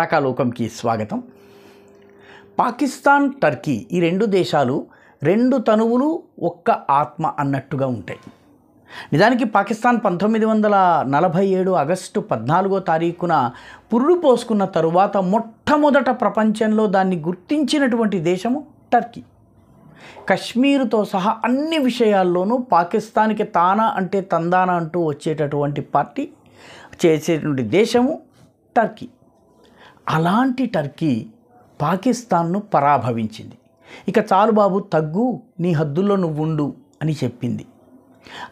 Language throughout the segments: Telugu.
రాకాలోకంకి స్వాగతం పాకిస్తాన్ టర్కీ ఈ రెండు దేశాలు రెండు తనువులు ఒక్క ఆత్మ అన్నట్టుగా ఉంటాయి నిజానికి పాకిస్తాన్ పంతొమ్మిది వందల నలభై ఏడు ఆగస్టు పద్నాలుగో తారీఖున పురుడు పోసుకున్న తరువాత మొట్టమొదట ప్రపంచంలో దాన్ని గుర్తించినటువంటి దేశము టర్కీ కశ్మీరుతో సహా అన్ని విషయాల్లోనూ పాకిస్తాన్కి తానా అంటే తందానా అంటూ వచ్చేటటువంటి పార్టీ చేసేటువంటి దేశము టర్కీ అలాంటి టర్కీ పాకిస్తాన్ను పరాభవించింది ఇక చాలు బాబు తగ్గు నీ హద్దుల్లో నువ్వు ఉండు అని చెప్పింది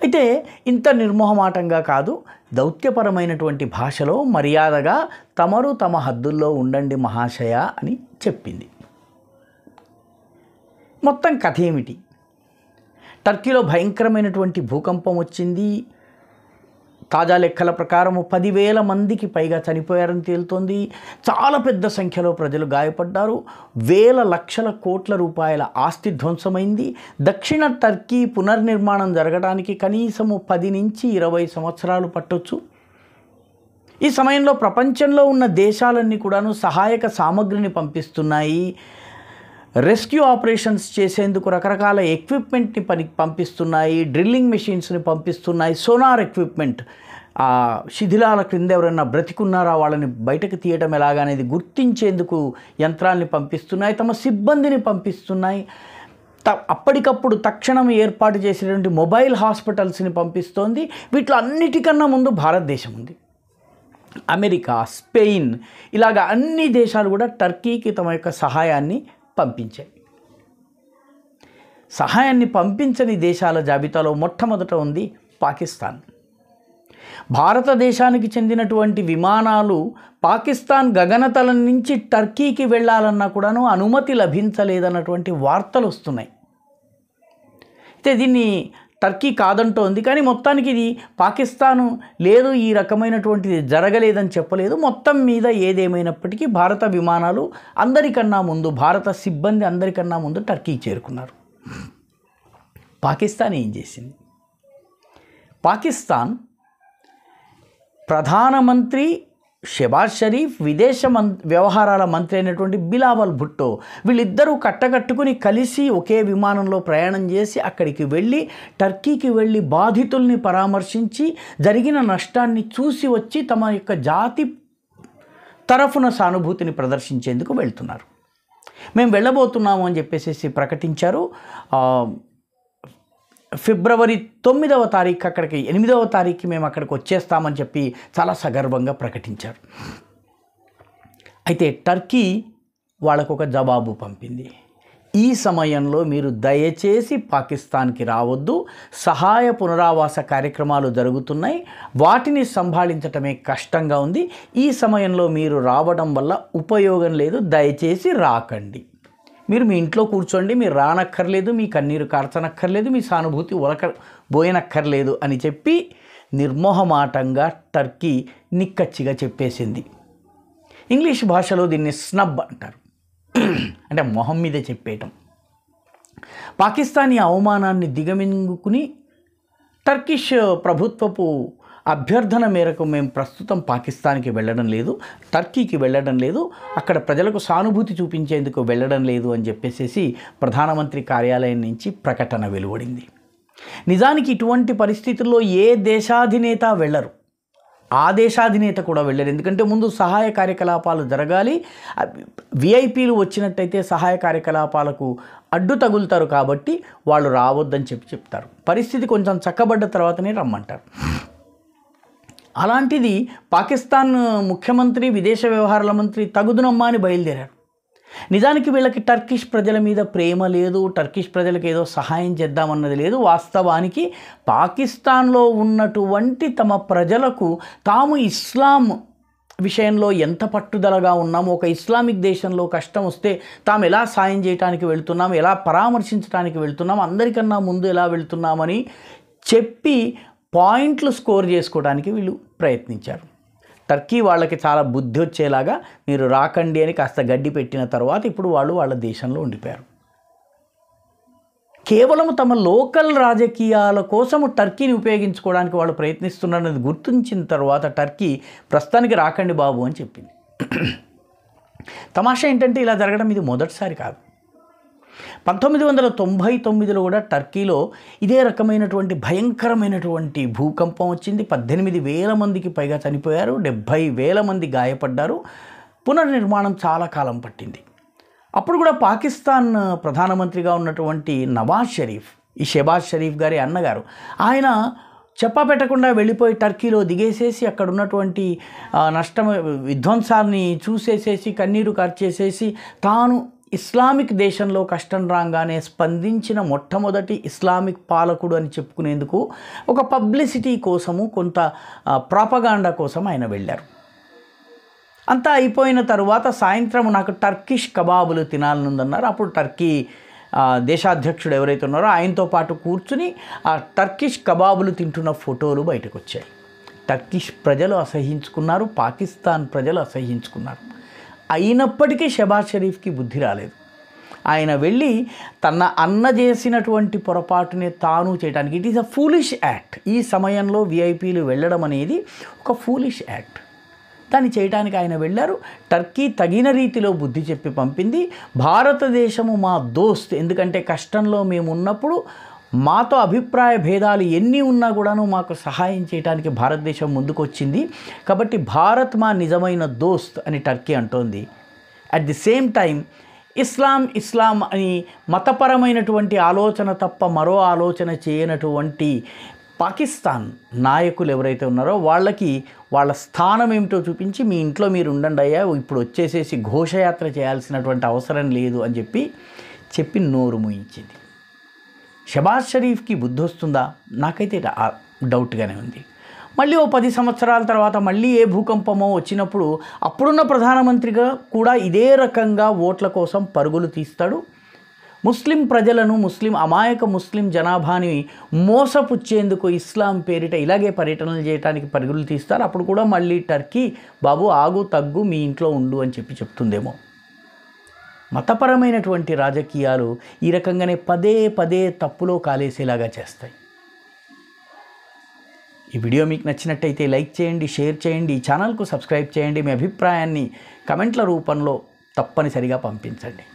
అయితే ఇంత నిర్మోహమాటంగా కాదు దౌత్యపరమైనటువంటి భాషలో మర్యాదగా తమరు తమ హద్దుల్లో ఉండండి మహాశయ అని చెప్పింది మొత్తం కథ ఏమిటి టర్కీలో భయంకరమైనటువంటి భూకంపం వచ్చింది తాజా లెక్కల ప్రకారం పదివేల మందికి పైగా చనిపోయారని తేలుతోంది చాలా పెద్ద సంఖ్యలో ప్రజలు గాయపడ్డారు వేల లక్షల కోట్ల రూపాయల ఆస్తి ధ్వంసమైంది దక్షిణ టర్కీ పునర్నిర్మాణం జరగడానికి కనీసము పది నుంచి ఇరవై సంవత్సరాలు పట్టొచ్చు ఈ సమయంలో ప్రపంచంలో ఉన్న దేశాలన్నీ కూడాను సహాయక సామగ్రిని పంపిస్తున్నాయి రెస్క్యూ ఆపరేషన్స్ చేసేందుకు రకరకాల ఎక్విప్మెంట్ని పని పంపిస్తున్నాయి డ్రిల్లింగ్ మెషిన్స్ని పంపిస్తున్నాయి సోనార్ ఎక్విప్మెంట్ ఆ శిథిలాల క్రింద ఎవరైనా బ్రతికున్నారా వాళ్ళని బయటకు తీయటం ఎలాగనేది గుర్తించేందుకు యంత్రాల్ని పంపిస్తున్నాయి తమ సిబ్బందిని పంపిస్తున్నాయి త అప్పటికప్పుడు తక్షణం ఏర్పాటు చేసినటువంటి మొబైల్ హాస్పిటల్స్ని పంపిస్తోంది వీటిలో అన్నిటికన్నా ముందు భారతదేశం ఉంది అమెరికా స్పెయిన్ ఇలాగ అన్ని దేశాలు కూడా టర్కీకి తమ యొక్క సహాయాన్ని పంపించాయి సహాయాన్ని పంపించని దేశాల జాబితాలో మొట్టమొదట ఉంది పాకిస్తాన్ భారతదేశానికి చెందినటువంటి విమానాలు పాకిస్తాన్ గగనతలం నుంచి టర్కీకి వెళ్ళాలన్నా కూడాను అనుమతి లభించలేదన్నటువంటి వార్తలు వస్తున్నాయి అయితే దీన్ని టర్కీ కాదంటోంది కానీ మొత్తానికి ఇది పాకిస్తాను లేదు ఈ రకమైనటువంటిది జరగలేదని చెప్పలేదు మొత్తం మీద ఏదేమైనప్పటికీ భారత విమానాలు అందరికన్నా ముందు భారత సిబ్బంది అందరికన్నా ముందు టర్కీ చేరుకున్నారు పాకిస్తాన్ ఏం చేసింది పాకిస్తాన్ ప్రధానమంత్రి షెబాజ్ షరీఫ్ విదేశ మం వ్యవహారాల మంత్రి అయినటువంటి బిలావల్ భుట్టో వీళ్ళిద్దరూ కట్టగట్టుకుని కలిసి ఒకే విమానంలో ప్రయాణం చేసి అక్కడికి వెళ్ళి టర్కీకి వెళ్ళి బాధితుల్ని పరామర్శించి జరిగిన నష్టాన్ని చూసి వచ్చి తమ యొక్క జాతి తరఫున సానుభూతిని ప్రదర్శించేందుకు వెళ్తున్నారు మేము వెళ్ళబోతున్నాము అని చెప్పేసి ప్రకటించారు ఫిబ్రవరి తొమ్మిదవ తారీఖు అక్కడికి ఎనిమిదవ తారీఖు మేము అక్కడికి వచ్చేస్తామని చెప్పి చాలా సగర్వంగా ప్రకటించారు అయితే టర్కీ వాళ్ళకు ఒక జవాబు పంపింది ఈ సమయంలో మీరు దయచేసి పాకిస్తాన్కి రావద్దు సహాయ పునరావాస కార్యక్రమాలు జరుగుతున్నాయి వాటిని సంభాళించటమే కష్టంగా ఉంది ఈ సమయంలో మీరు రావడం వల్ల ఉపయోగం లేదు దయచేసి రాకండి మీరు మీ ఇంట్లో కూర్చోండి మీరు రానక్కర్లేదు మీ కన్నీరు కార్చనక్కర్లేదు మీ సానుభూతి ఉలక బోయనక్కర్లేదు అని చెప్పి నిర్మోహమాటంగా టర్కీ నిక్కచ్చిగా చెప్పేసింది ఇంగ్లీష్ భాషలో దీన్ని స్నబ్ అంటారు అంటే మొహం మీద చెప్పేయటం పాకిస్తానీ అవమానాన్ని దిగమింగుకుని టర్కిష్ ప్రభుత్వపు అభ్యర్థన మేరకు మేము ప్రస్తుతం పాకిస్తాన్కి వెళ్ళడం లేదు టర్కీకి వెళ్ళడం లేదు అక్కడ ప్రజలకు సానుభూతి చూపించేందుకు వెళ్ళడం లేదు అని చెప్పేసేసి ప్రధానమంత్రి కార్యాలయం నుంచి ప్రకటన వెలువడింది నిజానికి ఇటువంటి పరిస్థితుల్లో ఏ దేశాధినేత వెళ్ళరు ఆ దేశాధినేత కూడా వెళ్ళరు ఎందుకంటే ముందు సహాయ కార్యకలాపాలు జరగాలి విఐపీలు వచ్చినట్టయితే సహాయ కార్యకలాపాలకు అడ్డు తగులుతారు కాబట్టి వాళ్ళు రావద్దని చెప్పి చెప్తారు పరిస్థితి కొంచెం చక్కబడ్డ తర్వాతనే రమ్మంటారు అలాంటిది పాకిస్తాన్ ముఖ్యమంత్రి విదేశ వ్యవహారాల మంత్రి తగుదునమ్మా అని బయలుదేరారు నిజానికి వీళ్ళకి టర్కిష్ ప్రజల మీద ప్రేమ లేదు టర్కిష్ ప్రజలకు ఏదో సహాయం చేద్దామన్నది లేదు వాస్తవానికి పాకిస్తాన్లో ఉన్నటువంటి తమ ప్రజలకు తాము ఇస్లాం విషయంలో ఎంత పట్టుదలగా ఉన్నాము ఒక ఇస్లామిక్ దేశంలో కష్టం వస్తే తాము ఎలా సాయం చేయడానికి వెళ్తున్నాం ఎలా పరామర్శించడానికి వెళ్తున్నాం అందరికన్నా ముందు ఎలా వెళ్తున్నామని చెప్పి పాయింట్లు స్కోర్ చేసుకోవడానికి వీళ్ళు ప్రయత్నించారు టర్కీ వాళ్ళకి చాలా బుద్ధి వచ్చేలాగా మీరు రాకండి అని కాస్త గడ్డి పెట్టిన తర్వాత ఇప్పుడు వాళ్ళు వాళ్ళ దేశంలో ఉండిపోయారు కేవలం తమ లోకల్ రాజకీయాల కోసము టర్కీని ఉపయోగించుకోవడానికి వాళ్ళు ప్రయత్నిస్తున్నారనేది గుర్తించిన తర్వాత టర్కీ ప్రస్తుతానికి రాకండి బాబు అని చెప్పింది తమాషా ఏంటంటే ఇలా జరగడం ఇది మొదటిసారి కాదు పంతొమ్మిది వందల తొంభై తొమ్మిదిలో కూడా టర్కీలో ఇదే రకమైనటువంటి భయంకరమైనటువంటి భూకంపం వచ్చింది పద్దెనిమిది వేల మందికి పైగా చనిపోయారు డెబ్భై వేల మంది గాయపడ్డారు పునర్నిర్మాణం చాలా కాలం పట్టింది అప్పుడు కూడా పాకిస్తాన్ ప్రధానమంత్రిగా ఉన్నటువంటి నవాజ్ షరీఫ్ ఈ షెబాజ్ షరీఫ్ గారి అన్నగారు ఆయన చెప్పబెట్టకుండా వెళ్ళిపోయి టర్కీలో దిగేసేసి అక్కడ ఉన్నటువంటి నష్టం విధ్వంసాన్ని చూసేసేసి కన్నీరు కార్చేసేసి తాను ఇస్లామిక్ దేశంలో కష్టం రాగానే స్పందించిన మొట్టమొదటి ఇస్లామిక్ పాలకుడు అని చెప్పుకునేందుకు ఒక పబ్లిసిటీ కోసము కొంత ప్రాపగాండ కోసం ఆయన వెళ్ళారు అంతా అయిపోయిన తరువాత సాయంత్రం నాకు టర్కిష్ కబాబులు తినాలనుందన్నారు అప్పుడు టర్కీ దేశాధ్యక్షుడు ఎవరైతే ఉన్నారో ఆయనతో పాటు కూర్చుని ఆ టర్కిష్ కబాబులు తింటున్న ఫోటోలు బయటకు వచ్చాయి టర్కిష్ ప్రజలు అసహించుకున్నారు పాకిస్తాన్ ప్రజలు అసహించుకున్నారు అయినప్పటికీ షబాజ్ షరీఫ్కి బుద్ధి రాలేదు ఆయన వెళ్ళి తన అన్న చేసినటువంటి పొరపాటునే తాను చేయడానికి it is a foolish act ఈ సమయంలో విఐపీలు వెళ్ళడం అనేది ఒక ఫూలిష్ యాక్ట్ దాన్ని చేయడానికి ఆయన వెళ్ళారు టర్కీ తగిన రీతిలో బుద్ధి చెప్పి పంపింది భారతదేశము మా దోస్త్ ఎందుకంటే కష్టంలో మేము ఉన్నప్పుడు మాతో అభిప్రాయ భేదాలు ఎన్ని ఉన్నా కూడాను మాకు సహాయం చేయడానికి భారతదేశం ముందుకొచ్చింది కాబట్టి భారత్ మా నిజమైన దోస్త్ అని టర్కీ అంటోంది అట్ ది సేమ్ టైం ఇస్లాం ఇస్లాం అని మతపరమైనటువంటి ఆలోచన తప్ప మరో ఆలోచన చేయనటువంటి పాకిస్తాన్ నాయకులు ఎవరైతే ఉన్నారో వాళ్ళకి వాళ్ళ స్థానం ఏమిటో చూపించి మీ ఇంట్లో మీరు ఉండండి అయ్యా ఇప్పుడు వచ్చేసేసి ఘోషయాత్ర చేయాల్సినటువంటి అవసరం లేదు అని చెప్పి చెప్పి నోరు మూయించింది షబాజ్ షరీఫ్కి బుద్ధి వస్తుందా నాకైతే డౌట్గానే ఉంది మళ్ళీ ఓ పది సంవత్సరాల తర్వాత మళ్ళీ ఏ భూకంపమో వచ్చినప్పుడు అప్పుడున్న ప్రధానమంత్రిగా కూడా ఇదే రకంగా ఓట్ల కోసం పరుగులు తీస్తాడు ముస్లిం ప్రజలను ముస్లిం అమాయక ముస్లిం జనాభాని మోసపుచ్చేందుకు ఇస్లాం పేరిట ఇలాగే పర్యటనలు చేయడానికి పరుగులు తీస్తారు అప్పుడు కూడా మళ్ళీ టర్కీ బాబు ఆగు తగ్గు మీ ఇంట్లో ఉండు అని చెప్పి చెప్తుందేమో మతపరమైనటువంటి రాజకీయాలు ఈ రకంగానే పదే పదే తప్పులో కాలేసేలాగా చేస్తాయి ఈ వీడియో మీకు నచ్చినట్టయితే లైక్ చేయండి షేర్ చేయండి ఛానల్కు సబ్స్క్రైబ్ చేయండి మీ అభిప్రాయాన్ని కమెంట్ల రూపంలో తప్పనిసరిగా పంపించండి